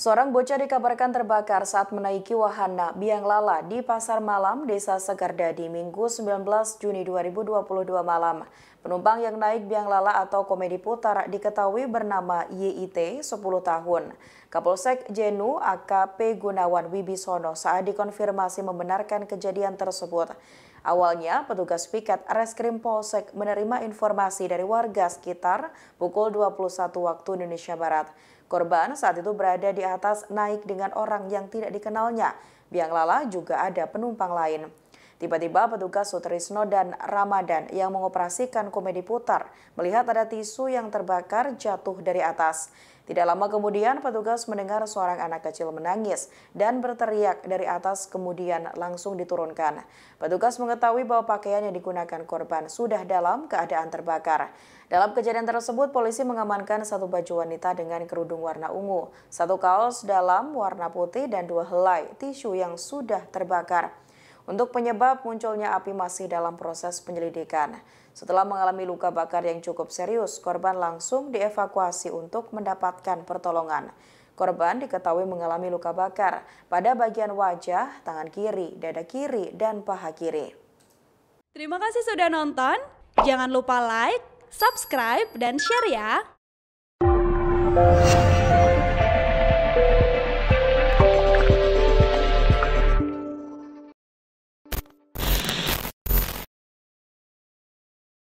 Seorang bocah dikabarkan terbakar saat menaiki wahana biang lala di pasar malam Desa Segardadi Minggu 19 Juni 2022 malam. Penumpang yang naik biang lala atau komedi putar diketahui bernama YIT 10 tahun. Kapolsek Jenu AKP Gunawan Wibisono saat dikonfirmasi membenarkan kejadian tersebut. Awalnya, petugas piket Reskrim Polsek menerima informasi dari warga sekitar pukul 21 waktu Indonesia Barat. Korban saat itu berada di atas naik dengan orang yang tidak dikenalnya. Biang lala juga ada penumpang lain. Tiba-tiba petugas Sutrisno dan Ramadan yang mengoperasikan komedi putar melihat ada tisu yang terbakar jatuh dari atas. Tidak lama kemudian petugas mendengar seorang anak kecil menangis dan berteriak dari atas kemudian langsung diturunkan. Petugas mengetahui bahwa pakaian yang digunakan korban sudah dalam keadaan terbakar. Dalam kejadian tersebut polisi mengamankan satu baju wanita dengan kerudung warna ungu, satu kaos dalam warna putih dan dua helai tisu yang sudah terbakar. Untuk penyebab munculnya api masih dalam proses penyelidikan. Setelah mengalami luka bakar yang cukup serius, korban langsung dievakuasi untuk mendapatkan pertolongan. Korban diketahui mengalami luka bakar pada bagian wajah, tangan kiri, dada kiri, dan paha kiri. Terima kasih sudah nonton. Jangan lupa like, subscribe, dan share ya.